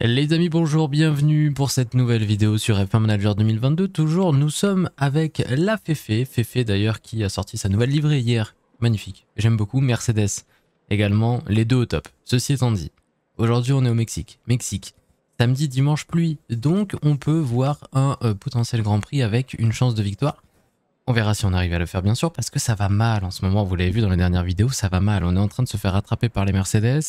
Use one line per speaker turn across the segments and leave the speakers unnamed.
Les amis, bonjour, bienvenue pour cette nouvelle vidéo sur F1 Manager 2022. Toujours, nous sommes avec la Féfé, Féfé d'ailleurs qui a sorti sa nouvelle livrée hier. Magnifique, j'aime beaucoup, Mercedes également, les deux au top. Ceci étant dit, aujourd'hui on est au Mexique. Mexique, samedi, dimanche, pluie. Donc on peut voir un euh, potentiel Grand Prix avec une chance de victoire on verra si on arrive à le faire, bien sûr, parce que ça va mal en ce moment. Vous l'avez vu dans les dernières vidéos, ça va mal. On est en train de se faire rattraper par les Mercedes.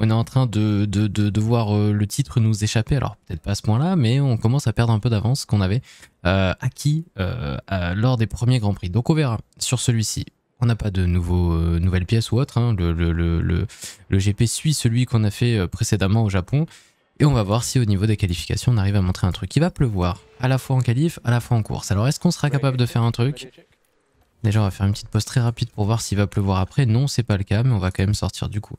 On est en train de, voir euh, le titre nous échapper. Alors, peut-être pas à ce point-là, mais on commence à perdre un peu d'avance qu'on avait euh, acquis euh, lors des premiers Grands Prix. Donc, on verra sur celui-ci. On n'a pas de nouveau, nouvelles pièces ou autre. Hein. Le, le, GP suit celui qu'on a fait précédemment au Japon. Et on va voir si au niveau des qualifications, on arrive à montrer un truc. Il va pleuvoir, à la fois en qualif, à la fois en course. Alors est-ce qu'on sera capable de faire un truc Déjà, on va faire une petite pause très rapide pour voir s'il va pleuvoir après. Non, c'est pas le cas, mais on va quand même sortir du coup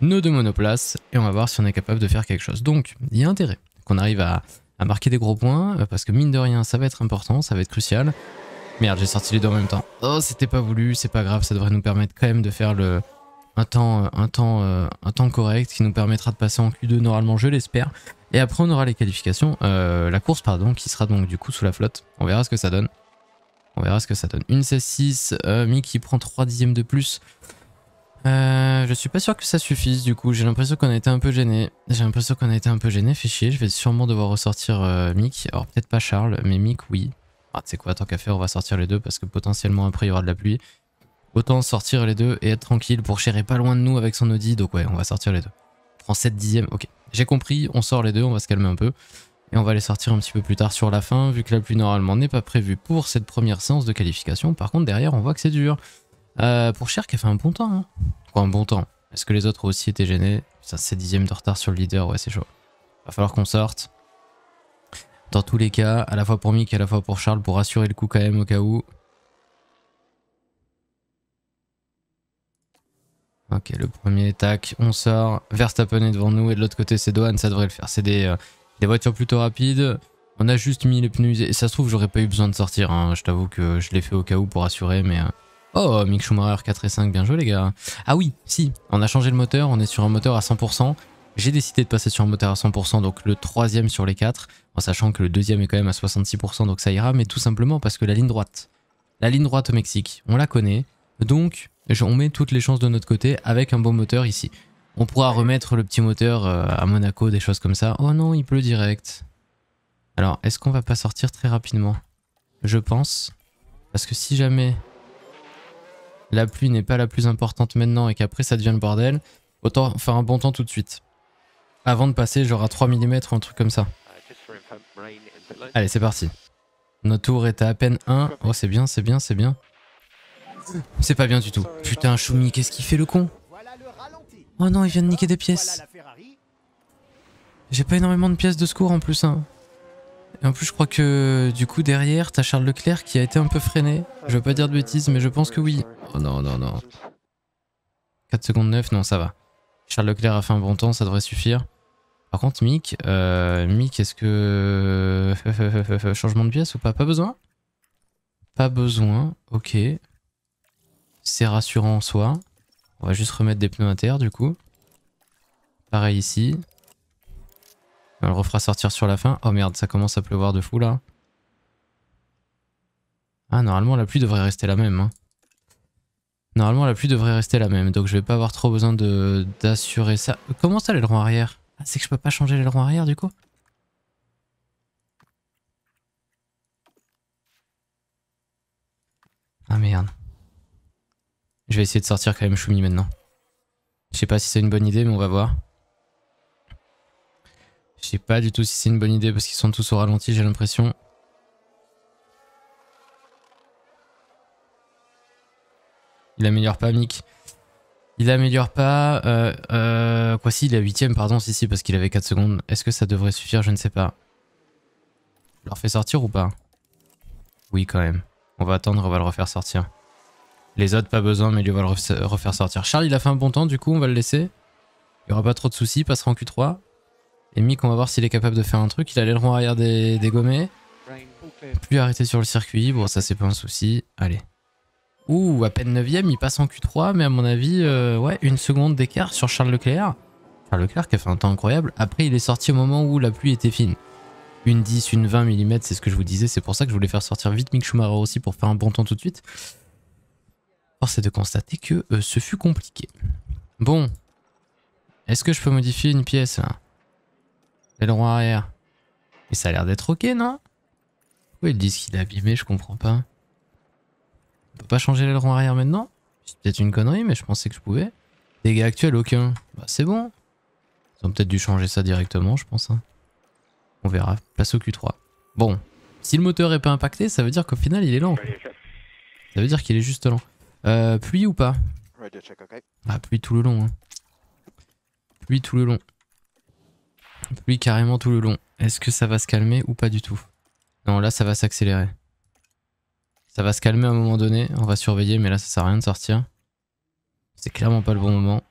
nos deux monoplaces et on va voir si on est capable de faire quelque chose. Donc, il y a intérêt qu'on arrive à, marquer des gros points euh, parce que mine de rien, ça va être important, ça va être crucial. Merde, j'ai sorti les deux en même temps. Oh, c'était pas voulu, c'est pas grave, ça devrait nous permettre quand même de faire le, un temps, euh, un, temps, euh, un temps correct qui nous permettra de passer en Q2 normalement, je l'espère. Et après, on aura les qualifications, euh, la course, pardon, qui sera donc du coup sous la flotte. On verra ce que ça donne. On verra ce que ça donne. Une 16-6, Mick qui prend 3 dixièmes de plus. je suis pas sûr que ça suffise du coup, j'ai l'impression qu'on a été un peu gêné. J'ai l'impression qu'on a été un peu gêné, fait chier, je vais sûrement devoir ressortir Mick. Alors peut-être pas Charles, mais Mick oui. Ah, tu sais quoi, tant qu'à faire, on va sortir les deux parce que potentiellement après il y aura de la pluie. Autant sortir les deux et être tranquille. Pour est pas loin de nous avec son Audi. Donc ouais, on va sortir les deux. prend 7 dixièmes. Ok, j'ai compris. On sort les deux. On va se calmer un peu. Et on va les sortir un petit peu plus tard sur la fin, vu que la pluie normalement n'est pas prévue pour cette première séance de qualification. Par contre, derrière, on voit que c'est dur. Euh, pour Cher qui a fait un bon temps. Hein. Quoi, un bon temps. Est-ce que les autres aussi étaient gênés Ça, c'est dixième de retard sur le leader. Ouais, c'est chaud. Va falloir qu'on sorte. Dans tous les cas, à la fois pour Mick et à la fois pour Charles, pour assurer le coup quand même au cas où. Ok, le premier, tac, on sort. Verstappen est devant nous et de l'autre côté, c'est Dohan, ça devrait le faire. C'est euh, des, voitures plutôt rapides. On a juste mis les pneus et Ça se trouve, j'aurais pas eu besoin de sortir. Hein. Je t'avoue que je l'ai fait au cas où pour assurer, mais... Euh, oh, Mick Schumacher 4 et 5, bien joué les gars. Ah oui, si, on a changé le moteur, on est sur un moteur à 100%. J'ai décidé de passer sur un moteur à 100%, donc le troisième sur les quatre, en sachant que le deuxième est quand même à 66%, donc ça ira, mais tout simplement parce que la ligne droite, la ligne droite au Mexique, on la connaît, donc on met toutes les chances de notre côté avec un bon moteur ici. On pourra remettre le petit moteur euh, à Monaco, des choses comme ça. Oh non, il pleut direct. Alors, est-ce qu'on va pas sortir très rapidement Je pense. Parce que si jamais la pluie n'est pas la plus importante maintenant et qu'après ça devient le bordel, autant faire un bon temps tout de suite. Avant de passer genre à 3 mm ou un truc comme ça. Allez, c'est parti. Notre tour est à à peine 1. Oh, c'est bien, c'est bien, c'est bien. C'est pas bien du tout. Putain, Choumi, qu'est-ce qu'il fait le con Oh non, il vient de niquer des pièces. J'ai pas énormément de pièces de secours en plus. Hein. Et en plus, je crois que du coup, derrière, t'as Charles Leclerc qui a été un peu freiné. Je veux pas dire de bêtises, mais je pense que oui. Oh non, non, non. 4 secondes 9, non, ça va. Charles Leclerc a fait un bon temps, ça devrait suffire. Par contre, Mick, euh, Mick, est-ce que... Changement de pièce ou pas Pas besoin Pas besoin, ok. C'est rassurant en soi. On va juste remettre des pneus à terre du coup. Pareil ici. On le refera sortir sur la fin. Oh merde, ça commence à pleuvoir de fou là. Ah, normalement la pluie devrait rester la même. Hein. Normalement la pluie devrait rester la même, donc je vais pas avoir trop besoin d'assurer ça. Comment ça l'aileron arrière ah, C'est que je peux pas changer l'aileron arrière du coup Ah merde. Je vais essayer de sortir quand même Shumi maintenant. Je sais pas si c'est une bonne idée, mais on va voir. Je sais pas du tout si c'est une bonne idée parce qu'ils sont tous au ralenti, j'ai l'impression. Il améliore pas, Mick. Il améliore pas. Euh, euh, quoi si, il est à 8ème, pardon, si, si, parce qu'il avait 4 secondes. Est-ce que ça devrait suffire Je ne sais pas. Je leur fais sortir ou pas Oui, quand même. On va attendre, on va le refaire sortir. Les autres, pas besoin, mais lui, on va le refaire sortir. Charles, il a fait un bon temps, du coup, on va le laisser. Il n'y aura pas trop de soucis, passera en Q3. Et Mick, on va voir s'il est capable de faire un truc. Il a l'aileron arrière des, des gommés. Plus arrêté sur le circuit, bon, ça, c'est pas un souci. Allez. Ouh, à peine 9ème, il passe en Q3, mais à mon avis, euh, ouais, une seconde d'écart sur Charles Leclerc. Charles Leclerc qui a fait un temps incroyable. Après, il est sorti au moment où la pluie était fine. Une 10, une 20 mm, c'est ce que je vous disais. C'est pour ça que je voulais faire sortir vite Mick Schumacher aussi pour faire un bon temps tout de suite c'est de constater que euh, ce fut compliqué. Bon. Est-ce que je peux modifier une pièce là arrière. Et ça a l'air d'être ok, non Pourquoi ils disent qu'il est abîmé Je comprends pas. On peut pas changer l'aileron arrière maintenant C'est peut-être une connerie, mais je pensais que je pouvais. Dégâts actuels, aucun. Bah, c'est bon. Ils ont peut-être dû changer ça directement, je pense. Hein. On verra. Place au Q3. Bon. Si le moteur est pas impacté, ça veut dire qu'au final, il est lent. Ça veut dire qu'il est juste lent. Euh, pluie ou pas Ah, pluie tout le long. Hein. Pluie tout le long. Pluie carrément tout le long. Est-ce que ça va se calmer ou pas du tout Non, là, ça va s'accélérer. Ça va se calmer à un moment donné. On va surveiller, mais là, ça sert à rien de sortir. C'est clairement pas le bon moment.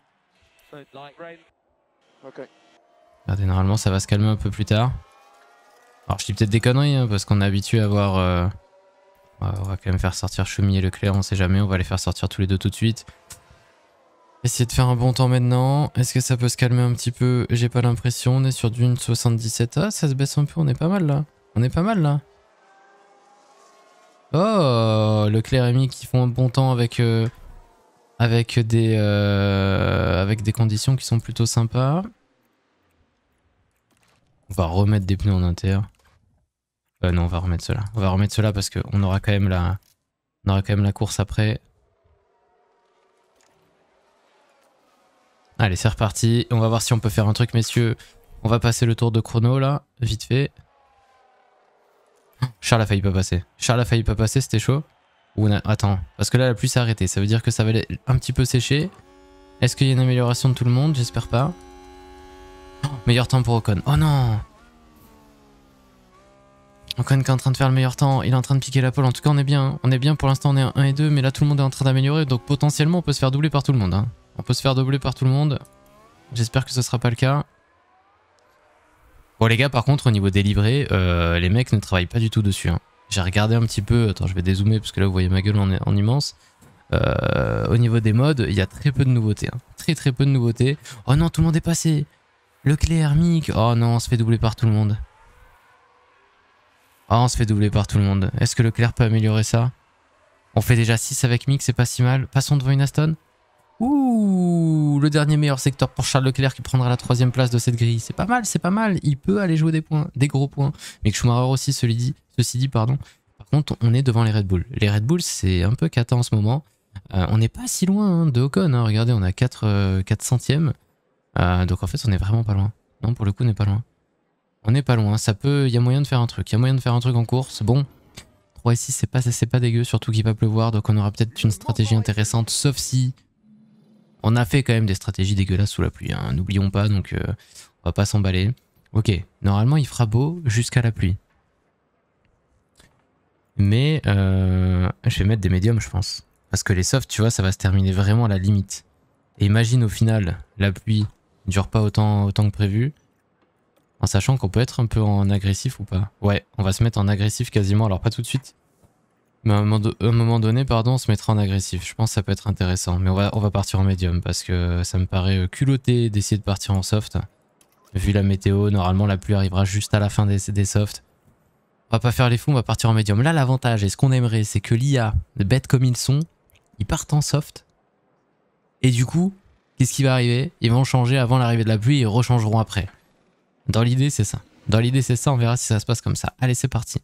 Regardez, normalement, ça va se calmer un peu plus tard. Alors, je dis peut-être des conneries, hein, parce qu'on est habitué à voir... Euh, on va, quand même faire sortir Chumi et Leclerc, on sait jamais, on va les faire sortir tous les deux tout de suite. Essayer de faire un bon temps maintenant. Est-ce que ça peut se calmer un petit peu J'ai pas l'impression, on est sur d'une 77. a ça se baisse un peu, on est pas mal là. On est pas mal là. Oh, Leclerc et Mi qui font un bon temps avec, euh, avec, des, euh, avec des conditions qui sont plutôt sympas. On va remettre des pneus en inter. Euh, non, on va remettre cela. On va remettre cela parce qu'on aura quand même la... On aura quand même la course après. Allez, c'est reparti. On va voir si on peut faire un truc, messieurs. On va passer le tour de chrono, là, vite fait. Charles a failli pas passer. Charles a failli pas passer, c'était chaud. Ou Attends, parce que là, la pluie s'est arrêtée. Ça veut dire que ça va un petit peu sécher. Est-ce qu'il y a une amélioration de tout le monde J'espère pas. meilleur temps pour Ocon. Oh non donc qui est en train de faire le meilleur temps, il est en train de piquer la pole. En tout cas, on est bien. On est bien pour l'instant, on est 1 et 2, mais là tout le monde est en train d'améliorer. Donc potentiellement, on peut se faire doubler par tout le monde. Hein. On peut se faire doubler par tout le monde. J'espère que ce sera pas le cas. Bon les gars, par contre, au niveau des euh, les mecs ne travaillent pas du tout dessus. Hein. J'ai regardé un petit peu, attends je vais dézoomer parce que là vous voyez ma gueule en, immense. Euh, au niveau des modes, il y a très peu de nouveautés. Hein. Très très peu de nouveautés. Oh non, tout le monde est passé. le clé Mick. Oh non, on se fait doubler par tout le monde. Ah, on se fait doubler par tout le monde. Est-ce que Leclerc peut améliorer ça On fait déjà 6 avec Mick, c'est pas si mal. Passons devant une Aston. Ouh, le dernier meilleur secteur pour Charles Leclerc qui prendra la troisième place de cette grille. C'est pas mal, c'est pas mal. Il peut aller jouer des points, des gros points. Mick Schumacher aussi, ceci dit, pardon. par contre, on est devant les Red Bull. Les Red Bull, c'est un peu cata en ce moment. Euh, on n'est pas si loin hein, de Ocon. Hein. Regardez, on a 4, euh, centièmes. Euh, donc en fait, on n'est vraiment pas loin. Non, pour le coup, on n'est pas loin. On n'est pas loin, ça peut... Il y a moyen de faire un truc. Il y a moyen de faire un truc en course. Bon, 3 et 6, c'est pas, pas dégueu, surtout qu'il va pleuvoir, donc on aura peut-être une stratégie intéressante, sauf si... On a fait quand même des stratégies dégueulasses sous la pluie, hein, n'oublions pas, donc euh, on va pas s'emballer. Ok, normalement il fera beau jusqu'à la pluie. Mais euh, je vais mettre des médiums, je pense. Parce que les softs, tu vois, ça va se terminer vraiment à la limite. Et imagine au final, la pluie dure pas autant, autant que prévu. En sachant qu'on peut être un peu en agressif ou pas. Ouais, on va se mettre en agressif quasiment. Alors pas tout de suite. Mais à un moment, donné, pardon, on se mettra en agressif. Je pense que ça peut être intéressant. Mais on va, on va partir en médium parce que ça me paraît euh, culotté d'essayer de partir en soft. Vu la météo, normalement la pluie arrivera juste à la fin des, des softs. On va pas faire les fous, on va partir en médium. Là, l'avantage et ce qu'on aimerait, c'est que l'IA, bêtes comme ils sont, ils partent en soft. Et du coup, qu'est-ce qui va arriver Ils vont changer avant l'arrivée de la pluie et ils rechangeront après. Dans l'idée, c'est ça. Dans l'idée, c'est ça. On verra si ça se passe comme ça. Allez, c'est parti.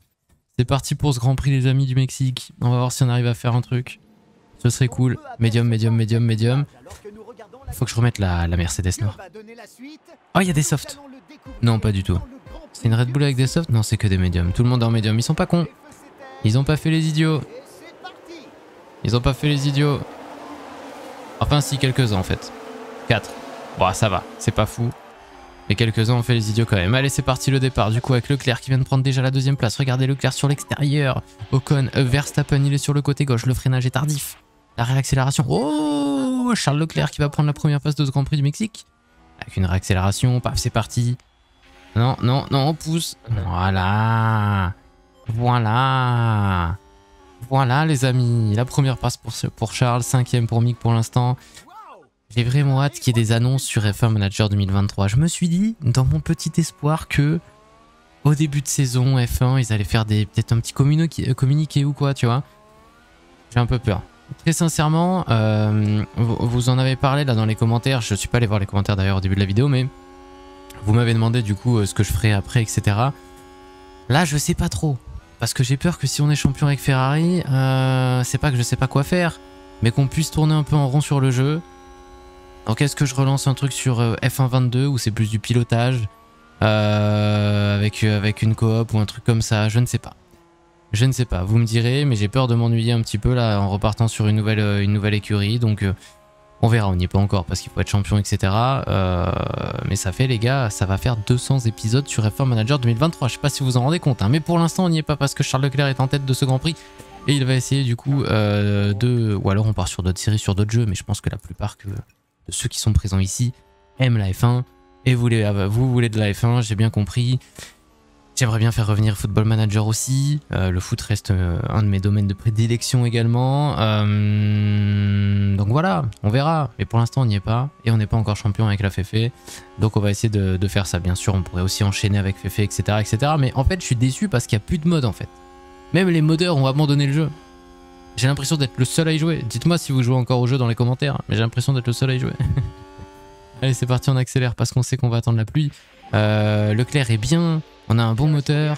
C'est parti pour ce Grand Prix, les amis du Mexique. On va voir si on arrive à faire un truc. Ce serait cool. Medium médium, médium, médium. Faut que je remette la, Mercedes noire. Oh, il y a des softs. Non, pas du tout. C'est une Red Bull avec des softs Non, c'est que des médiums. Tout le monde est en médium. Ils sont pas cons. Ils ont pas fait les idiots. Ils ont pas fait les idiots. Enfin, si, quelques-uns en fait. 4. Bon, ça va. C'est pas fou. Mais quelques-uns ont fait les idiots quand même. Allez, c'est parti le départ. Du coup, avec Leclerc qui vient de prendre déjà la deuxième place. Regardez Leclerc sur l'extérieur. Ocon, euh, Verstappen, il est sur le côté gauche. Le freinage est tardif. La réaccélération. Oh Charles Leclerc qui va prendre la première place de ce Grand Prix du Mexique. Avec une réaccélération. Paf, c'est parti. Non, non, non, on pousse. Voilà. Voilà. Voilà les amis. La première passe pour, pour Charles. Cinquième pour Mick pour l'instant. J'ai vraiment hâte qu'il y ait des annonces sur F1 Manager 2023. Je me suis dit, dans mon petit espoir, que au début de saison, F1, ils allaient faire peut-être un petit euh, communiqué, ou quoi, tu vois. J'ai un peu peur. Très sincèrement, euh, vous, en avez parlé là dans les commentaires. Je ne suis pas allé voir les commentaires d'ailleurs au début de la vidéo, mais vous m'avez demandé du coup euh, ce que je ferais après, etc. Là, je sais pas trop. Parce que j'ai peur que si on est champion avec Ferrari, c'est pas que je sais pas quoi faire, mais qu'on puisse tourner un peu en rond sur le jeu. Donc est-ce que je relance un truc sur euh, F122 ou c'est plus du pilotage euh, avec, euh, avec une coop ou un truc comme ça Je ne sais pas. Je ne sais pas, vous me direz, mais j'ai peur de m'ennuyer un petit peu là en repartant sur une nouvelle, une nouvelle écurie. Donc on verra, on n'y est pas encore parce qu'il faut être champion, etc. mais ça fait les gars, ça va faire 200 épisodes sur F1 Manager 2023. Je sais pas si vous en rendez compte, hein, mais pour l'instant on n'y est pas parce que Charles Leclerc est en tête de ce Grand Prix. Et il va essayer du coup de... Ou alors on part sur d'autres séries, sur d'autres jeux, mais je pense que la plupart que ceux qui sont présents ici aiment la F1 et ah bah, vous, voulez, de la F1, j'ai bien compris. J'aimerais bien faire revenir Football Manager aussi. Euh, le foot reste euh, un de mes domaines de prédilection également. Euh, donc voilà, on verra. Mais pour l'instant, on n'y est pas. Et on n'est pas encore champion avec la Fefe. Donc on va essayer de, faire ça, bien sûr. On pourrait aussi enchaîner avec Fefe, etc., etc. Mais en fait, je suis déçu parce qu'il n'y a plus de mode, en fait. Même les modeurs ont abandonné le jeu. J'ai l'impression d'être le seul à y jouer. Dites-moi si vous jouez encore au jeu dans les commentaires, mais j'ai l'impression d'être le seul à y jouer. Allez, c'est parti, on accélère parce qu'on sait qu'on va attendre la pluie. Euh, Leclerc est bien, on a un bon moteur.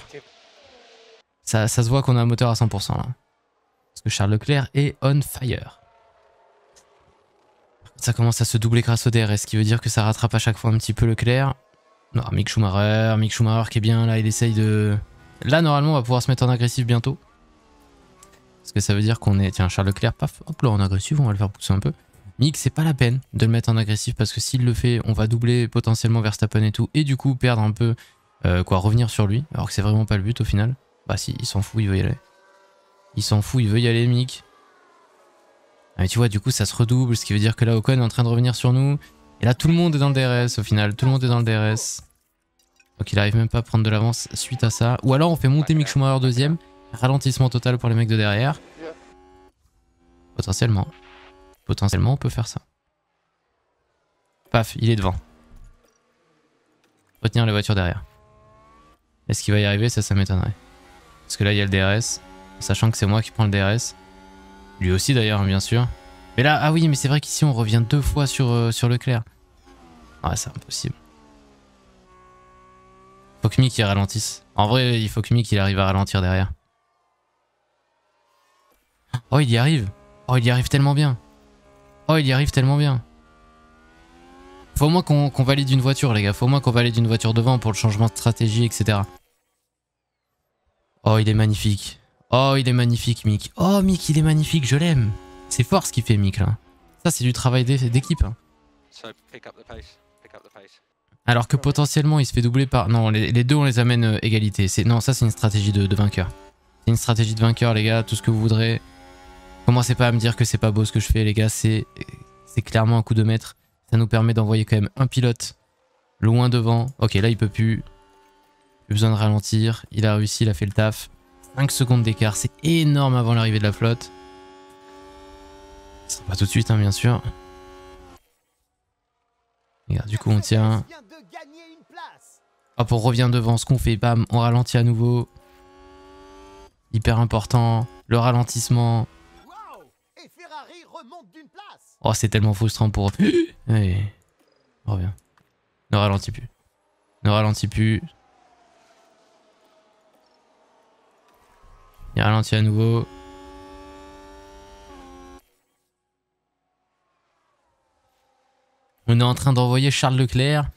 Ça, se voit qu'on a un moteur à 100% là. Parce que Charles Leclerc est on fire. Ça commence à se doubler grâce au DRS, ce qui veut dire que ça rattrape à chaque fois un petit peu Leclerc. Non, Mick Schumacher, Mick Schumacher qui est bien là, il essaye de... Là, normalement, on va pouvoir se mettre en agressif bientôt. Parce que ça veut dire qu'on est... Tiens, Charles Leclerc, paf, hop là, en agressif, on va le faire pousser un peu. Mick, c'est pas la peine de le mettre en agressif parce que s'il le fait, on va doubler potentiellement vers Verstappen et tout. Et du coup, perdre un peu, euh, quoi, revenir sur lui. Alors que c'est vraiment pas le but au final. Bah si, il s'en fout, il veut y aller. Il s'en fout, il veut y aller, Mick. Ah, mais tu vois, du coup, ça se redouble, ce qui veut dire que là, Ocon est en train de revenir sur nous. Et là, tout le monde est dans le DRS au final. Tout le monde est dans le DRS. Donc il arrive même pas à prendre de l'avance suite à ça. Ou alors on fait monter Mick Schumacher deuxième. Ralentissement total pour les mecs de derrière. Potentiellement. Potentiellement, on peut faire ça. Paf, il est devant. Retenir les voitures derrière. Est-ce qu'il va y arriver Ça, ça m'étonnerait. Parce que là, il y a le DRS. Sachant que c'est moi qui prends le DRS. Lui aussi, d'ailleurs, bien sûr. Mais là, ah oui, mais c'est vrai qu'ici, on revient deux fois sur, le euh, sur Leclerc. Ouais, ah, c'est impossible. Faut que Mick ralentisse. En vrai, il faut que Mick il arrive à ralentir derrière. Oh, il y arrive. Oh, il y arrive tellement bien. Oh, il y arrive tellement bien. Faut au moins qu'on valide une voiture, les gars. Faut au moins qu'on valide une voiture devant pour le changement de stratégie, etc. Oh, il est magnifique. Oh, il est magnifique, Mick. Oh, Mick, il est magnifique, je l'aime. C'est fort ce qu'il fait, Mick, là. Ça, c'est du travail d'équipe. Hein. Alors que potentiellement, il se fait doubler par... Non, les, deux, on les amène euh, égalité. Non, ça, c'est une stratégie de, de vainqueur. C'est une stratégie de vainqueur, les gars. Tout ce que vous voudrez. Commencez pas à me dire que c'est pas beau ce que je fais, les gars. C'est clairement un coup de maître. Ça nous permet d'envoyer quand même un pilote loin devant. Ok, là, il peut plus. Plus besoin de ralentir. Il a réussi, il a fait le taf. 5 secondes d'écart, c'est énorme avant l'arrivée de la flotte. Ça pas tout de suite, hein, bien sûr. Regarde, du coup, on tient. Hop, ah, on revient devant ce qu'on fait. Bam, on ralentit à nouveau. Hyper important. Le ralentissement. Oh, c'est tellement frustrant pour... Allez, on Ne ralentis plus. Ne ralentis plus. Il ralentit à nouveau. On est en train d'envoyer Charles Leclerc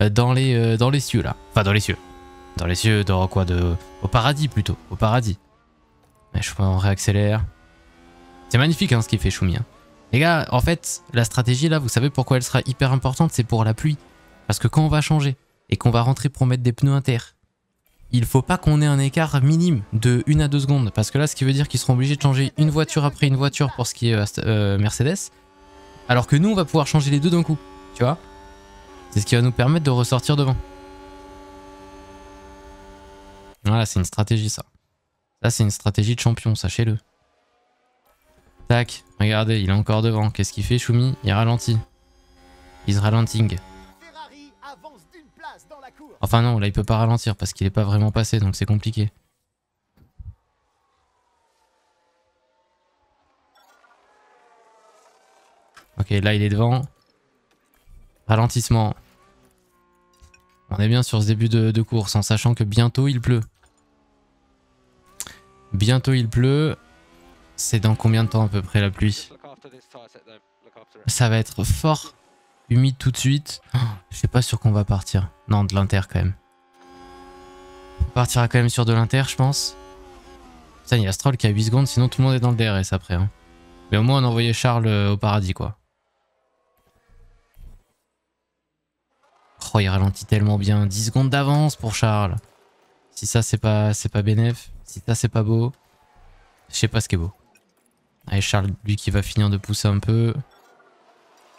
euh, dans les, euh, dans les cieux, là. Enfin, dans les cieux. Dans les cieux, dans quoi de... Au paradis, plutôt. Au paradis. Mais je crois qu'on réaccélère. C'est magnifique, hein, ce qu'il fait, Choumi. Hein. Les gars, en fait, la stratégie là, vous savez pourquoi elle sera hyper importante C'est pour la pluie. Parce que quand on va changer et qu'on va rentrer pour mettre des pneus inter, il faut pas qu'on ait un écart minime de 1 à 2 secondes. Parce que là, ce qui veut dire qu'ils seront obligés de changer une voiture après une voiture pour ce qui est euh, euh, Mercedes. Alors que nous, on va pouvoir changer les deux d'un coup. Tu vois C'est ce qui va nous permettre de ressortir devant. Voilà, c'est une stratégie ça. Ça, c'est une stratégie de champion, sachez-le. Tac, regardez, il est encore devant. Qu'est-ce qu'il fait, Choumi Il ralentit. Il se ralenting. Enfin non, là il peut pas ralentir parce qu'il est pas vraiment passé, donc c'est compliqué. Ok, là il est devant. Ralentissement. On est bien sur ce début de course en sachant que bientôt il pleut. Bientôt il pleut. C'est dans combien de temps à peu près la pluie Ça va être fort, humide tout de suite. Oh, je sais pas sûr qu'on va partir. Non, de l'inter quand même. On partira quand même sur de l'inter, je pense. Ça, il y a Stroll qui a 8 secondes, sinon tout le monde est dans le DRS après. Hein. Mais au moins, on a envoyé Charles euh, au paradis, quoi. Oh, il ralentit tellement bien. 10 secondes d'avance pour Charles. Si ça, c'est pas, pas bénéf. Si ça, c'est pas beau. Je sais pas ce qui est beau. Allez, Charles, lui qui va finir de pousser un peu.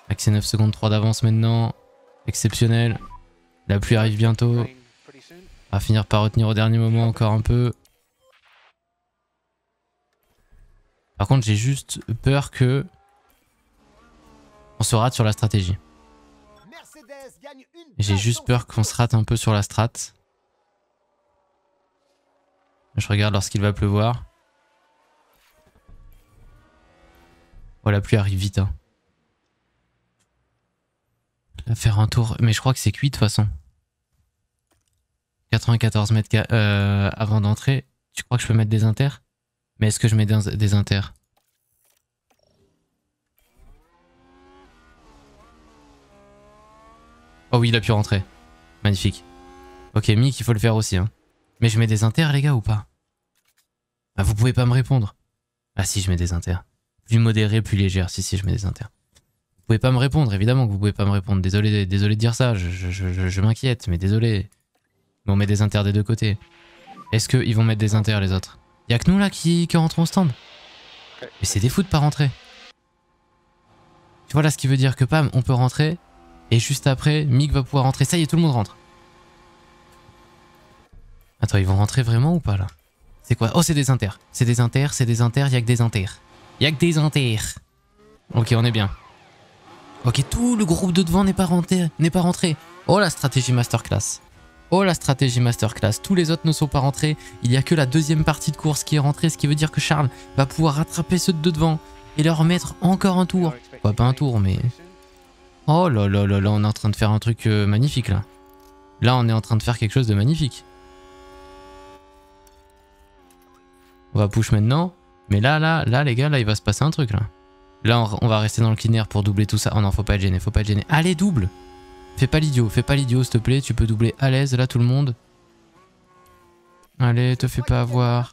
Avec ses 9 secondes 3 d'avance maintenant. Exceptionnel. La pluie arrive bientôt. On va finir par retenir au dernier moment encore un peu. Par contre, j'ai juste peur que on se rate sur la stratégie. J'ai juste peur qu'on se rate un peu sur la strat. Je regarde lorsqu'il va pleuvoir. Oh, la pluie arrive vite. Hein. faire un tour. Mais je crois que c'est cuit de toute façon. 94 mètres euh, avant d'entrer. Tu crois que je peux mettre des inters Mais est-ce que je mets des, inters Oh oui, il a pu rentrer. Magnifique. Ok, Mick, il faut le faire aussi. Hein. Mais je mets des inters, les gars, ou pas Ah, vous pouvez pas me répondre. Ah si, je mets des inters plus plus légère. Si, si, je mets des inters. Vous pouvez pas me répondre, évidemment que vous pouvez pas me répondre. Désolé, désolé de dire ça, je, m'inquiète, mais désolé. on met des inters des deux côtés. Est-ce qu'ils vont mettre des inters les autres Y'a que nous là qui, qui rentrons au stand Mais c'est des fous de pas rentrer. Tu vois là ce qui veut dire que pam, on peut rentrer, et juste après, Mick va pouvoir rentrer. Ça y est, tout le monde rentre. Attends, ils vont rentrer vraiment ou pas là C'est quoi Oh, c'est des inters. C'est des inters, c'est des inters, y'a que des inters. Y'a que des enterres. Ok, on est bien. Ok, tout le groupe de devant n'est pas, rentré, pas rentré. Oh la stratégie masterclass. Oh la stratégie masterclass. Tous les autres ne sont pas rentrés. Il n'y a que la deuxième partie de course qui est rentrée, ce qui veut dire que Charles va pouvoir rattraper ceux de devant et leur mettre encore un tour. pas un tour, mais... Oh là là là là, on est en train de faire un truc euh, magnifique là. Là, on est en train de faire quelque chose de magnifique. On va push maintenant. Mais là, là, là, les gars, là, il va se passer un truc, là. Là, on, va rester dans le air pour doubler tout ça. Oh non, faut pas être gêné, faut pas être gêné. Allez, double Fais pas l'idiot, fais pas l'idiot, s'il te plaît. Tu peux doubler à l'aise, là, tout le monde. Allez, te fais pas avoir.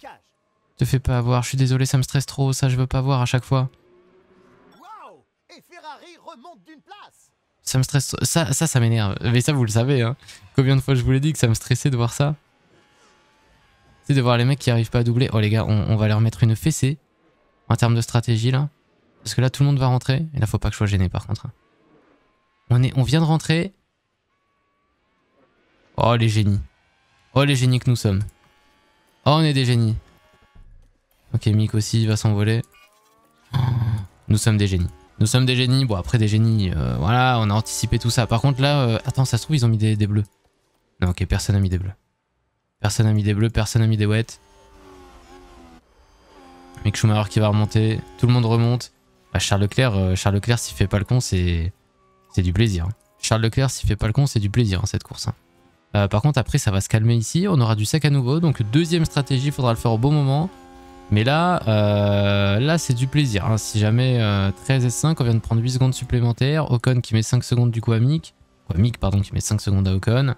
Te fais pas avoir. Je suis désolé, ça me stresse trop. Ça, je veux pas voir à chaque fois. Ça me stresse. Ça, ça, ça m'énerve. Mais ça, vous le savez. Hein. Combien de fois je vous l'ai dit que ça me stressait de voir ça de voir les mecs qui arrivent pas à doubler. Oh les gars, on, va leur mettre une fessée en termes de stratégie là. Parce que là, tout le monde va rentrer. Et là, faut pas que je sois gêné par contre. On, est, on vient de rentrer. Oh les génies. Oh les génies que nous sommes. Oh on est des génies. Ok, Mick aussi va s'envoler. nous sommes des génies. Nous sommes des génies. Bon, après des génies, euh, voilà, on a anticipé tout ça. Par contre, là, euh, attends, ça se trouve, ils ont mis des, des bleus. Non, ok, personne a mis des bleus. Personne n'a mis des bleus, personne n'a mis des wets. Mick Schumacher qui va remonter. Tout le monde remonte. Bah, euh, Charles Leclerc, s'il hein. Charles Leclerc s'il fait pas le con, c'est du plaisir. Charles Leclerc s'il fait pas le con, c'est du plaisir cette course. Hein. Euh, par contre, après, ça va se calmer ici. On aura du sac à nouveau. Donc, deuxième stratégie, il faudra le faire au bon moment. Mais là, euh, là c'est du plaisir. Hein. Si jamais 13 et 5, on vient de prendre 8 secondes supplémentaires. Ocon qui met 5 secondes du coup à Mick. Mick, pardon, qui met 5 secondes à Ocon.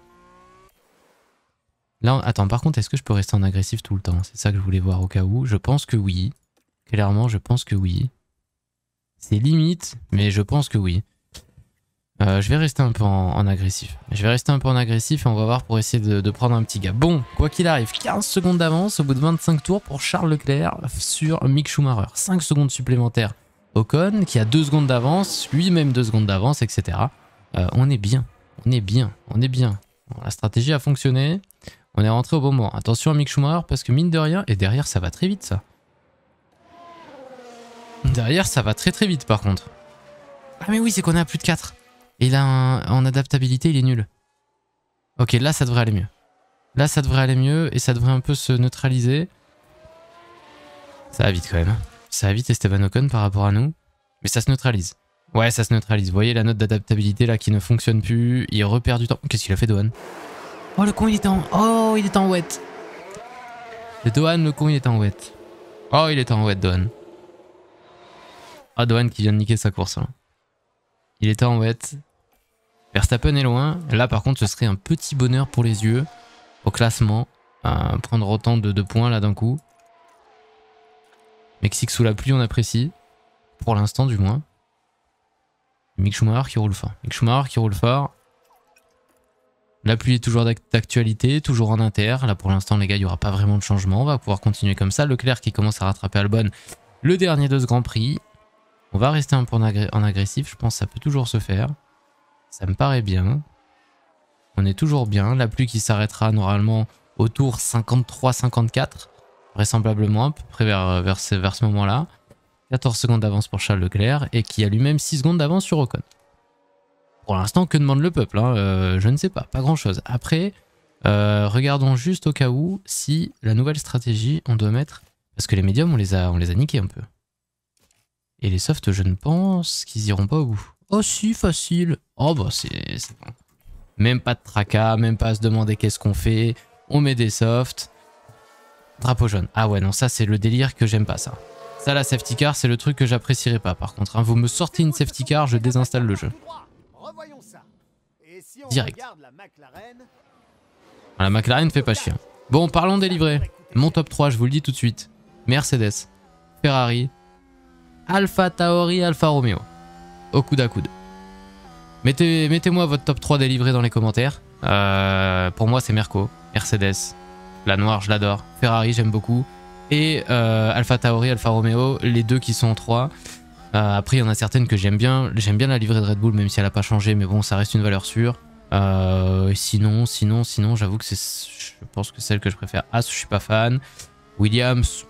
Là, attends, par contre, est-ce que je peux rester en agressif tout le temps C'est ça que je voulais voir au cas où. Je pense que oui. Clairement, je pense que oui. C'est limite, mais je pense que oui. Euh, je vais rester un peu en, agressif. Je vais rester un peu en agressif et on va voir pour essayer de, prendre un petit gars. Bon, quoi qu'il arrive, 15 secondes d'avance au bout de 25 tours pour Charles Leclerc sur Mick Schumacher. 5 secondes supplémentaires Ocon qui a 2 secondes d'avance, lui-même 2 secondes d'avance, etc. Euh, on est bien, on est bien, on est bien. la stratégie a fonctionné. On est rentré au bon moment. Attention à Mick Schumacher parce que mine de rien, et derrière ça va très vite ça. Derrière ça va très très vite par contre. Ah mais oui c'est qu'on a plus de 4. Et là en adaptabilité il est nul. Ok là ça devrait aller mieux. Là ça devrait aller mieux et ça devrait un peu se neutraliser. Ça va vite quand même. Hein. Ça va vite Esteban Ocon par rapport à nous. Mais ça se neutralise. Ouais ça se neutralise. Vous voyez la note d'adaptabilité là qui ne fonctionne plus. Il repère du temps. Qu'est-ce qu'il a fait Dohan Oh, le con, il était en... Oh, il est en wet. Le Dohan, le con, il est en wet. Oh, il est en wet, Dohan. Ah, Dohan qui vient de niquer sa course. Là. Hein. Il était en wet. Verstappen est loin. Là, par contre, ce serait un petit bonheur pour les yeux au classement. prendre autant de, de points là d'un coup. Mexique sous la pluie, on apprécie. Pour l'instant, du moins. Mick Schumacher qui roule fort. Mick Schumacher qui roule fort. La pluie est toujours d'actualité, toujours en inter. Là, pour l'instant, les gars, il n'y aura pas vraiment de changement. On va pouvoir continuer comme ça. Leclerc qui commence à rattraper Albon, le dernier de ce Grand Prix. On va rester un peu en, agressif. Je pense que ça peut toujours se faire. Ça me paraît bien. On est toujours bien. La pluie qui s'arrêtera normalement autour 53-54. Vraisemblablement, à peu près vers ce moment-là. 14 secondes d'avance pour Charles Leclerc et qui a lui-même 6 secondes d'avance sur Ocon. Pour l'instant, que demande le peuple hein, euh, Je ne sais pas, pas grand-chose. Après, euh, regardons juste au cas où si la nouvelle stratégie, on doit mettre... Parce que les médiums, on les a, on les a niqués un peu. Et les softs, je ne pense qu'ils iront pas au bout. Oh si, facile Oh bah c'est Même pas de tracas, même pas à se demander qu'est-ce qu'on fait. On met des softs. Drapeau jaune. Ah ouais, non, ça c'est le délire que j'aime pas ça. Ça, la safety car, c'est le truc que j'apprécierais pas par contre. Hein, vous me sortez une safety car, je désinstalle le jeu. Direct. Ah, la McLaren fait pas chier. Bon, parlons des Mon top 3, je vous le dis tout de suite. Mercedes, Ferrari, Alpha Tauri, Alfa Romeo. Au coude à coude. Mettez-moi votre top 3 délivré dans les commentaires. Euh, pour moi, c'est Merco, Mercedes, la noire, je l'adore. Ferrari, j'aime beaucoup. Et euh, Alpha Tauri, Alfa Romeo, les deux qui sont en 3. Euh, après, il y en a certaines que j'aime bien. J'aime bien la livrée de Red Bull, même si elle n'a pas changé, mais bon, ça reste une valeur sûre. Euh, sinon, sinon, sinon, j'avoue que c'est, je pense que celle que je préfère. As, ah, je suis pas fan. Williams,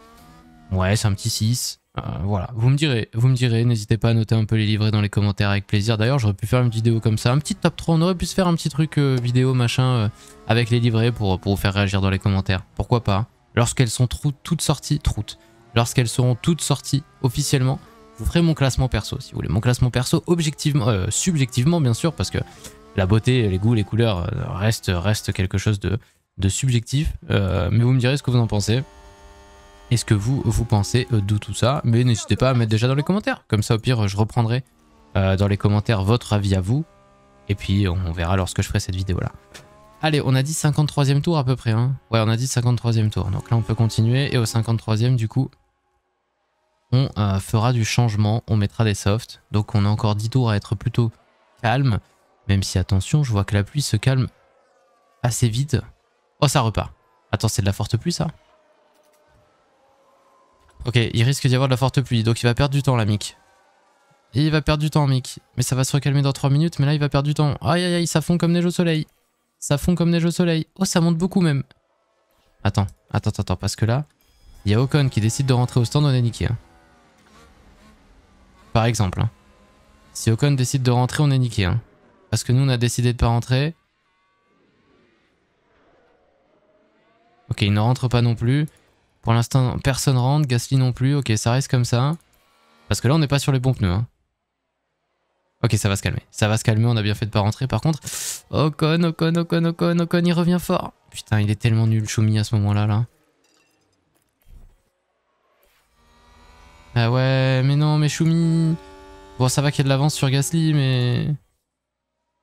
ouais, c'est un petit 6. Euh, voilà, vous me direz, vous me direz, n'hésitez pas à noter un peu les livrées dans les commentaires avec plaisir. D'ailleurs, j'aurais pu faire une vidéo comme ça, un petit top 3, on aurait pu se faire un petit truc vidéo machin avec les livrées pour, pour vous faire réagir dans les commentaires. Pourquoi pas Lorsqu'elles sont toutes sorties, toutes, lorsqu'elles seront toutes sorties officiellement, ferez mon classement perso, si vous voulez. Mon classement perso, objectivement, euh, subjectivement, bien sûr, parce que la beauté, les goûts, les couleurs euh, restent restent, quelque chose de, de subjectif. Euh, mais vous me direz ce que vous en pensez. est ce que vous, vous pensez d'où tout ça. Mais n'hésitez pas à mettre déjà dans les commentaires. Comme ça, au pire, je reprendrai dans les commentaires votre avis à vous. Et puis, on verra lorsque je ferai cette vidéo-là. Allez, on a dit 53e tour à peu près. Hein. Ouais, on a dit 53e tour. Donc là, on peut continuer. Et au 53e, du coup, on euh, fera du changement, on mettra des softs. Donc on a encore 10 tours à être plutôt calme. Même si attention, je vois que la pluie se calme assez vite. Oh ça repart. Attends, c'est de la forte pluie ça Ok, il risque d'y avoir de la forte pluie, donc il va perdre du temps la Mick. il va perdre du temps Mick. Mais ça va se recalmer dans 3 minutes, mais là il va perdre du temps. Aïe aïe aïe, ça fond comme neige au soleil. Ça fond comme neige au soleil. Oh ça monte beaucoup même. Attends, attends, attends, parce que là, il y a Ocon qui décide de rentrer au stand, on est niqué. Hein. Par exemple. Hein. Si Ocon décide de rentrer, on est niqué. Hein. Parce que nous, on a décidé de pas rentrer. Ok, il ne rentre pas non plus. Pour l'instant, personne rentre. Gasly non plus. Ok, ça reste comme ça. Parce que là, on n'est pas sur les bons pneus. Hein. Ok, ça va se calmer. Ça va se calmer, on a bien fait de pas rentrer. Par contre, Ocon, Ocon, Ocon, Ocon, Ocon, il revient fort. Putain, il est tellement nul, Choumi, à ce moment-là. là. Ah ouais, mais non, mais Chumi, Bon, ça va qu'il y a de l'avance sur Gasly, mais...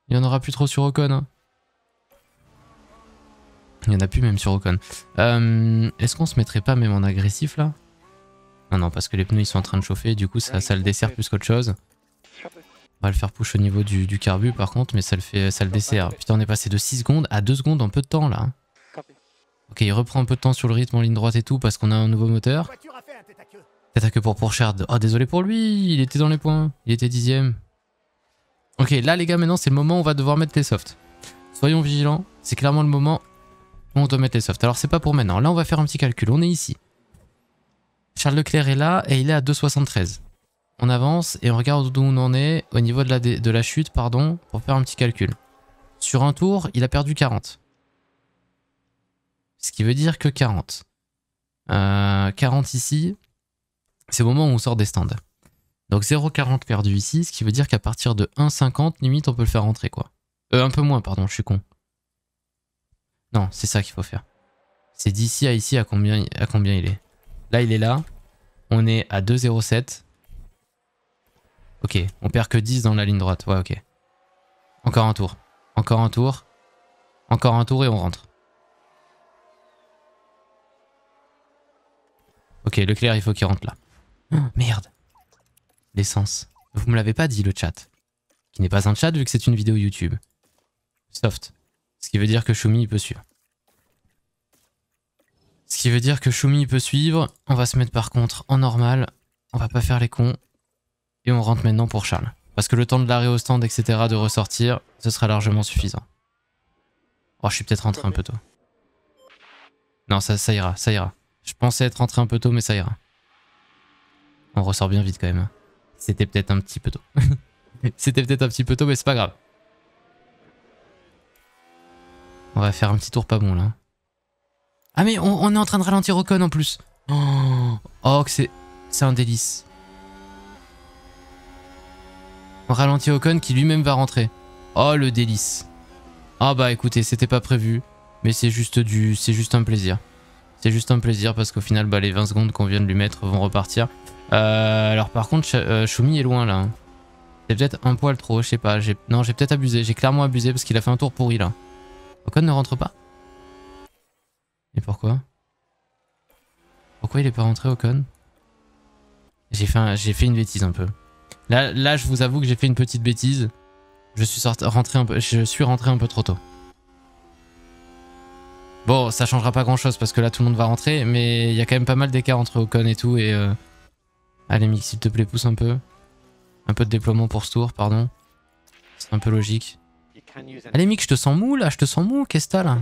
Il y en aura plus trop sur Ocon. Hein. Il y en a plus même sur Ocon. Euh, est-ce qu'on se mettrait pas même en agressif, là Non, non, parce que les pneus, ils sont en train de chauffer, du coup, ça, le dessert plus qu'autre chose. On va le faire push au niveau du, du, carbu, par contre, mais ça le, fait, ça le dessert. Putain, on est passé de 6 secondes à 2 secondes en peu de temps, là. Ok, il reprend un peu de temps sur le rythme en ligne droite et tout, parce qu'on a un nouveau moteur que pour Pourchard. Oh, désolé pour lui. Il était dans les points. Il était dixième. Ok, là, les gars, maintenant, c'est le moment où on va devoir mettre les softs. Soyons vigilants. C'est clairement le moment où on doit mettre les softs. Alors, c'est pas pour maintenant. Là, on va faire un petit calcul. On est ici. Charles Leclerc est là et il est à 2,73. On avance et on regarde d'où on en est au niveau de la, chute pardon, pour faire un petit calcul. Sur un tour, il a perdu 40. Ce qui veut dire que 40. 40 euh, ici, c'est au moment où on sort des stands. Donc 0,40 perdu ici, ce qui veut dire qu'à partir de 1,50, limite, on peut le faire rentrer, quoi. Euh, un peu moins, pardon, je suis con. Non, c'est ça qu'il faut faire. C'est d'ici à ici à combien, à combien il est. Là, il est là. On est à 2,07. Ok, on perd que 10 dans la ligne droite. Ouais, ok. Encore un tour. Encore un tour. Encore un tour et on rentre. Ok, le clair il faut qu'il rentre là. Hum. merde. L'essence. Vous me l'avez pas dit, le chat. Qui n'est pas un chat vu que c'est une vidéo YouTube. Soft. Ce qui veut dire que Shumi peut suivre. Ce qui veut dire que Shumi peut suivre. On va se mettre par contre en normal. On va pas faire les cons. Et on rentre maintenant pour Charles. Parce que le temps de l'arrêt au stand, etc. de ressortir, ce sera largement suffisant. Oh, je suis peut-être rentré un peu tôt. Non, ça, ça ira, ça ira. Je pensais être rentré un peu tôt, mais ça ira. On ressort bien vite quand même. Hein. C'était peut-être un petit peu tôt. C'était peut-être un petit peu tôt, mais c'est pas grave. On va faire un petit tour pas bon, là. Ah, mais on, est en train de ralentir au en plus. Oh, oh que c'est un délice. On ralentit au qui lui-même va rentrer. Oh, le délice. Ah bah écoutez, c'était pas prévu, mais c'est juste du, c'est juste un plaisir. C'est juste un plaisir parce qu'au final, bah, les 20 secondes qu'on vient de lui mettre vont repartir. Euh, alors par contre, Shumi euh, est loin là. Hein. C'est peut-être un poil trop, je sais pas. Non, j'ai peut-être abusé. J'ai clairement abusé parce qu'il a fait un tour pourri là. Ocon ne rentre pas Et pourquoi Pourquoi il est pas rentré Ocon J'ai fait, une bêtise un peu. Là, là je vous avoue que j'ai fait une petite bêtise. Je suis, rentré un peu... je suis rentré un peu trop tôt. Bon, ça changera pas grand chose parce que là tout le monde va rentrer, mais il y a quand même pas mal d'écart entre Ocon et tout et... Euh, Allez Mick, s'il te plaît, pousse un peu. Un peu de déploiement pour ce tour, pardon. C'est un peu logique. Allez Mick, je te sens mou là, je te sens mou, qu'est-ce que t'as là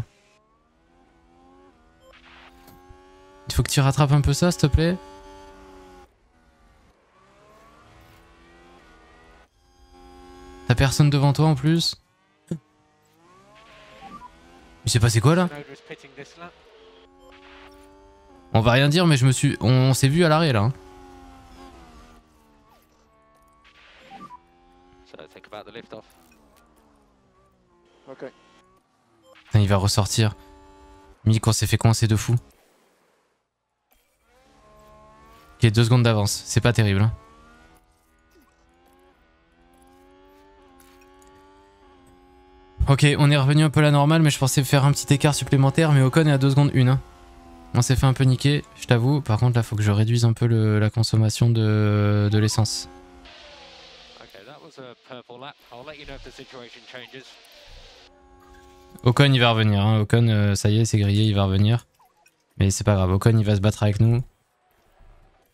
Il faut que tu rattrapes un peu ça, s'il te plaît. T'as personne devant toi en plus Mais c'est passé quoi là On va rien dire mais je me suis... On s'est vu à l'arrêt là. Hein. il va ressortir. Mick, on s'est fait coincer de fou. Ok, deux secondes d'avance. C'est pas terrible. Hein. Ok, on est revenu un peu à la normale, mais je pensais faire un petit écart supplémentaire, mais Ocon est à 2 secondes une. Hein. On s'est fait un peu niquer, je t'avoue. Par contre, là, faut que je réduise un peu la consommation de l'essence. Ocon, il va revenir. Hein. Ocon, euh, ça y est, c'est grillé, il va revenir. Mais c'est pas grave, Ocon, il va se battre avec nous.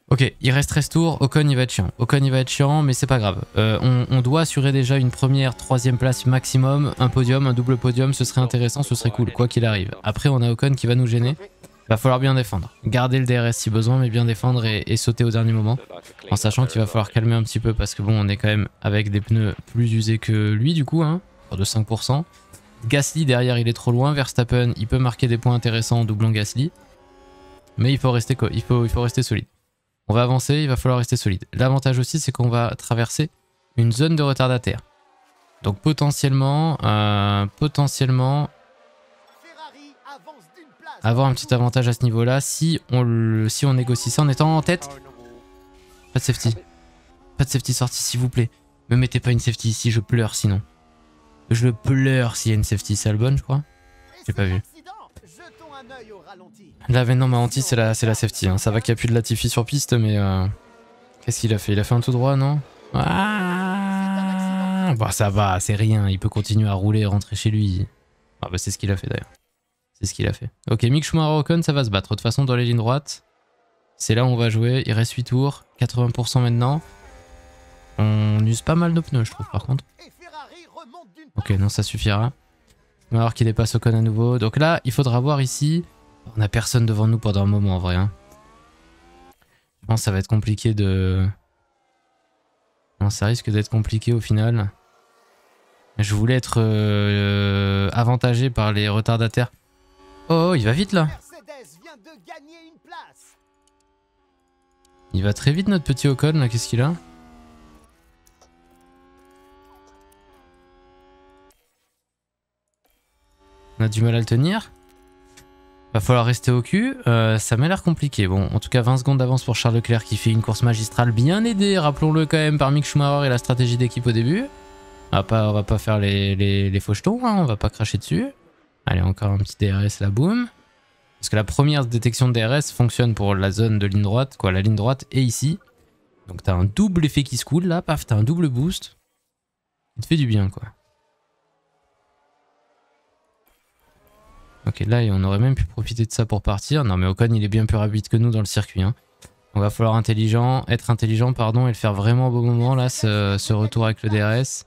Ok, il reste 13 tours, Ocon, il va être chiant. Ocon, il va être chiant, mais c'est pas grave. Euh, on, on, doit assurer déjà une première, troisième place maximum, un podium, un double podium, ce serait intéressant, ce serait cool, quoi qu'il arrive. Après, on a Ocon qui va nous gêner. Va falloir bien défendre. Garder le DRS si besoin, mais bien défendre et, sauter au dernier moment. En sachant qu'il va falloir calmer un petit peu parce que bon, on est quand même avec des pneus plus usés que lui du coup, hein. de 5%. Gasly derrière, il est trop loin. Verstappen, il peut marquer des points intéressants en doublant Gasly. Mais il faut rester, solide. On va avancer, il va falloir rester solide. L'avantage aussi, c'est qu'on va traverser une zone de retardataire. Donc potentiellement, euh, potentiellement, avoir un petit avantage à ce niveau-là si, on si on négocie ça en étant en tête. Pas de safety. Pas de safety sortie, s'il vous plaît. Me mettez pas une safety ici, je pleure sinon. Je pleure s'il y a une safety. C'est bonne, je crois J'ai pas vu. Là, mais ma hantise, c'est la, la safety. Hein. Ça va qu'il n'y a plus de Latifi sur piste, mais... Euh, qu'est-ce qu'il a fait Il a fait un tout droit, non ah bah, ça va, c'est rien, il peut continuer à rouler et rentrer chez lui. Ah, bah c'est ce qu'il a fait d'ailleurs. C'est ce qu'il a fait. Ok, Mick Schumacher Ocon, ça va se battre. De toute façon, dans les lignes droites, c'est là où on va jouer. Il reste 8 tours, 80% maintenant. On use pas mal nos pneus, je trouve, par contre. Ok, non, ça suffira. On va voir qui dépasse Ocon à nouveau. Donc là, il faudra voir ici. On a personne devant nous pendant un moment, en vrai. Hein. Je pense que ça va être compliqué de... ça risque d'être compliqué au final. Je voulais être euh, avantagé par les retardataires. Oh, il va vite là. Il va très vite notre petit Ocon là, qu'est-ce qu'il a On a du mal à le tenir. Va falloir rester au cul, euh, ça m'a l'air compliqué. Bon, en tout cas 20 secondes d'avance pour Charles Leclerc qui fait une course magistrale bien aidée, rappelons-le quand même, par Mick Schumacher et la stratégie d'équipe au début. On va pas, on va pas faire les, les, hein. on va pas cracher dessus. Allez, encore un petit DRS là, boum. Parce que la première détection de DRS fonctionne pour la zone de ligne droite, quoi, la ligne droite est ici. Donc t'as un double effet qui se coule là, paf, t'as un double boost. Il te fait du bien, quoi. Ok, là, on aurait même pu profiter de ça pour partir. Non, mais Ocon, il est bien plus rapide que nous dans le circuit. Hein. On va falloir intelligent, être intelligent, pardon, et le faire vraiment au bon moment, là, ce retour avec le DRS.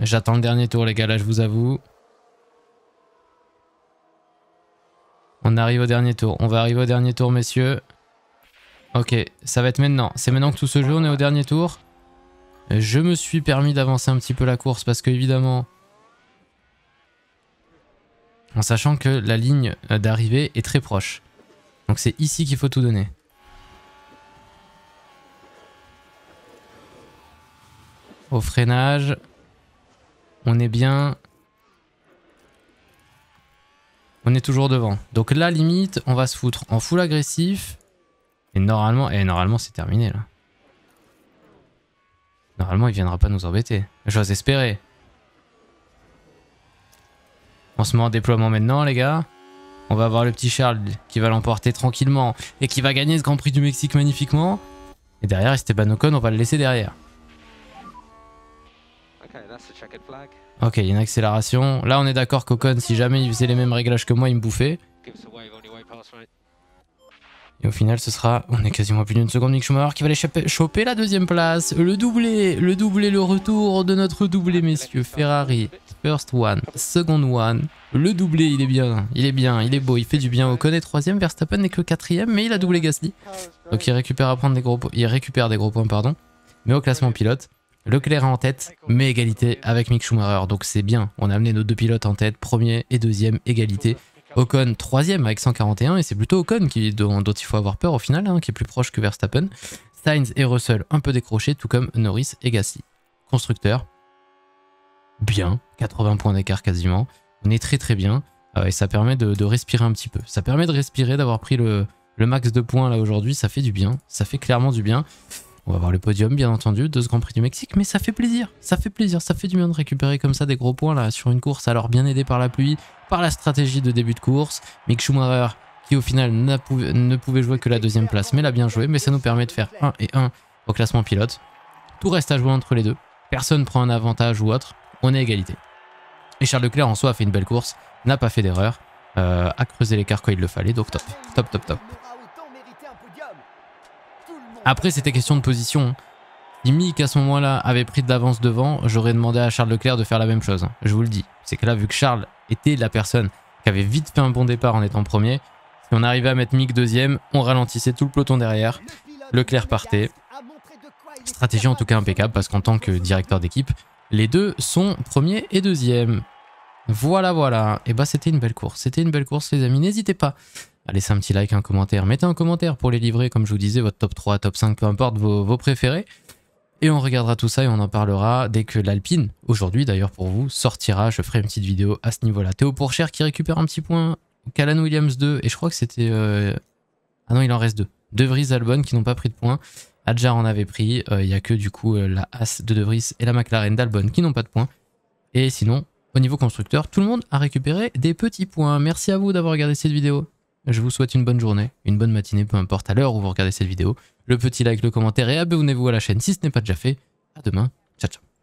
J'attends le dernier tour, les gars, là, je vous avoue. On arrive au dernier tour. On va arriver au dernier tour, messieurs. Ok, ça va être maintenant. C'est maintenant que tout ce joue, on est au dernier tour. Je me suis permis d'avancer un petit peu la course parce que, évidemment, en sachant que la ligne d'arrivée est très proche. Donc c'est ici qu'il faut tout donner. Au freinage, on est bien... On est toujours devant. Donc la limite, on va se foutre en full agressif. Et normalement, et eh, normalement c'est terminé là. Normalement, il viendra pas nous embêter. J'ose espérer. On se met en déploiement maintenant, les gars. On va avoir le petit Charles qui va l'emporter tranquillement et qui va gagner ce Grand Prix du Mexique magnifiquement. Et derrière, Esteban Ocon, on va le laisser derrière. Ok, il y a une accélération. Là, on est d'accord qu'Ocon, si jamais il faisait les mêmes réglages que moi, il me bouffait. Et au final, ce sera... On est quasiment à plus d'une seconde. Nick Schumacher qui va aller choper, la deuxième place. Le doublé, le doublé, le retour de notre doublé, messieurs. Ferrari, first one, second one. Le doublé, il est bien, il est bien, il est beau, il fait du bien. Ocon est troisième, Verstappen n'est que le quatrième, mais il a doublé Gasly. Donc il récupère à prendre des gros, il récupère des gros points, pardon. Mais au classement pilote, Leclerc en tête, mais égalité avec Mick Schumacher. Donc c'est bien, on a amené nos deux pilotes en tête, premier et deuxième, égalité. Ocon troisième avec 141 et c'est plutôt Ocon qui, dont, il faut avoir peur au final, hein, qui est plus proche que Verstappen. Sainz et Russell un peu décrochés, tout comme Norris et Gassi. Constructeur, bien, 80 points d'écart quasiment. On est très très bien euh, et ça permet de, respirer un petit peu. Ça permet de respirer, d'avoir pris le max de points là aujourd'hui, ça fait du bien, ça fait clairement du bien. On va voir le podium, bien entendu, de ce Grand Prix du Mexique, mais ça fait plaisir, ça fait plaisir, ça fait du bien de récupérer comme ça des gros points là sur une course, alors bien aidé par la pluie, par la stratégie de début de course, Mick Schumacher qui au final ne pouvait jouer que la deuxième place, mais l'a bien joué, mais ça nous permet de faire 1 et 1 au classement pilote. Tout reste à jouer entre les deux, personne prend un avantage ou autre, on est égalité. Et Charles Leclerc en soi a fait une belle course, n'a pas fait d'erreur, a euh, creusé l'écart quand il le fallait, donc top, top, top, top. Après, c'était question de position. Hein. Mick à ce moment-là, avait pris de l'avance devant. J'aurais demandé à Charles Leclerc de faire la même chose. Hein. Je vous le dis. C'est que là, vu que Charles était la personne qui avait vite fait un bon départ en étant premier, si on arrivait à mettre Mick deuxième, on ralentissait tout le peloton derrière. Leclerc partait. Stratégie en tout cas impeccable parce qu'en tant que directeur d'équipe, les deux sont premier et deuxième. Voilà, voilà. Et eh bah, ben, c'était une belle course. C'était une belle course, les amis. N'hésitez pas laissez un petit like, un commentaire. Mettez un commentaire pour les livrer, comme je vous disais, votre top 3, top 5, peu importe vos, préférés. Et on regardera tout ça et on en parlera dès que l'Alpine, aujourd'hui d'ailleurs pour vous, sortira. Je ferai une petite vidéo à ce niveau-là. Théo Pourchère qui récupère un petit point. Callan Williams 2. Et je crois que c'était... Euh, ah non, il en reste deux. De Vries, Albon qui n'ont pas pris de points. Adjar en avait pris. Euh, il n'y a que du coup euh, la As de De Vries et la McLaren d'Albon qui n'ont pas de points. Et sinon, au niveau constructeur, tout le monde a récupéré des petits points. Merci à vous d'avoir regardé cette vidéo. Je vous souhaite une bonne journée, une bonne matinée, peu importe à l'heure où vous regardez cette vidéo. Le petit like, le commentaire et abonnez-vous à la chaîne si ce n'est pas déjà fait. À demain. Ciao, ciao.